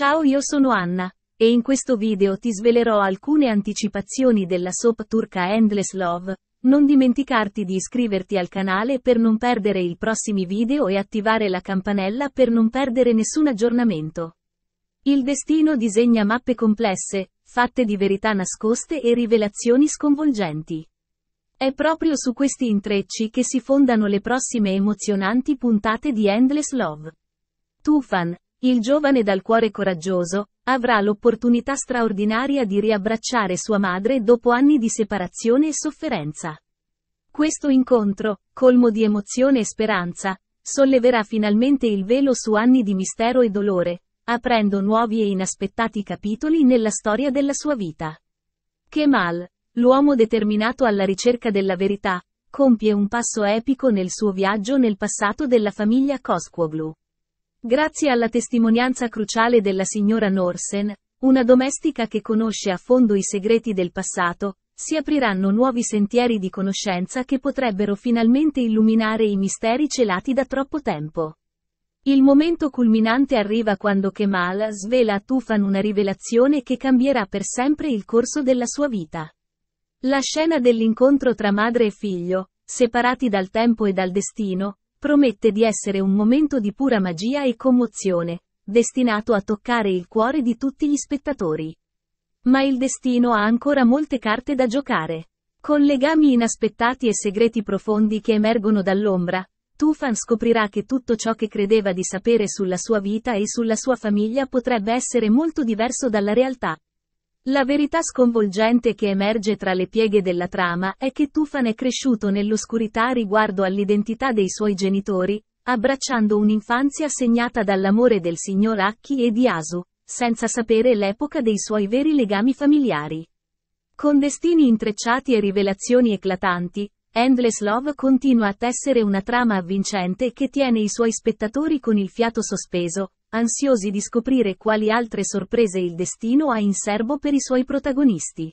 Ciao io sono Anna, e in questo video ti svelerò alcune anticipazioni della soap turca Endless Love. Non dimenticarti di iscriverti al canale per non perdere i prossimi video e attivare la campanella per non perdere nessun aggiornamento. Il destino disegna mappe complesse, fatte di verità nascoste e rivelazioni sconvolgenti. È proprio su questi intrecci che si fondano le prossime emozionanti puntate di Endless Love. Tufan, il giovane dal cuore coraggioso, avrà l'opportunità straordinaria di riabbracciare sua madre dopo anni di separazione e sofferenza. Questo incontro, colmo di emozione e speranza, solleverà finalmente il velo su anni di mistero e dolore, aprendo nuovi e inaspettati capitoli nella storia della sua vita. Kemal, l'uomo determinato alla ricerca della verità, compie un passo epico nel suo viaggio nel passato della famiglia Coscuoglu. Grazie alla testimonianza cruciale della signora Norsen, una domestica che conosce a fondo i segreti del passato, si apriranno nuovi sentieri di conoscenza che potrebbero finalmente illuminare i misteri celati da troppo tempo. Il momento culminante arriva quando Kemal svela a Tufan una rivelazione che cambierà per sempre il corso della sua vita. La scena dell'incontro tra madre e figlio, separati dal tempo e dal destino, Promette di essere un momento di pura magia e commozione, destinato a toccare il cuore di tutti gli spettatori. Ma il destino ha ancora molte carte da giocare. Con legami inaspettati e segreti profondi che emergono dall'ombra, Tufan scoprirà che tutto ciò che credeva di sapere sulla sua vita e sulla sua famiglia potrebbe essere molto diverso dalla realtà. La verità sconvolgente che emerge tra le pieghe della trama è che Tufan è cresciuto nell'oscurità riguardo all'identità dei suoi genitori, abbracciando un'infanzia segnata dall'amore del signor Acchi e di Asu, senza sapere l'epoca dei suoi veri legami familiari. Con destini intrecciati e rivelazioni eclatanti, Endless Love continua a tessere una trama avvincente che tiene i suoi spettatori con il fiato sospeso, ansiosi di scoprire quali altre sorprese il destino ha in serbo per i suoi protagonisti.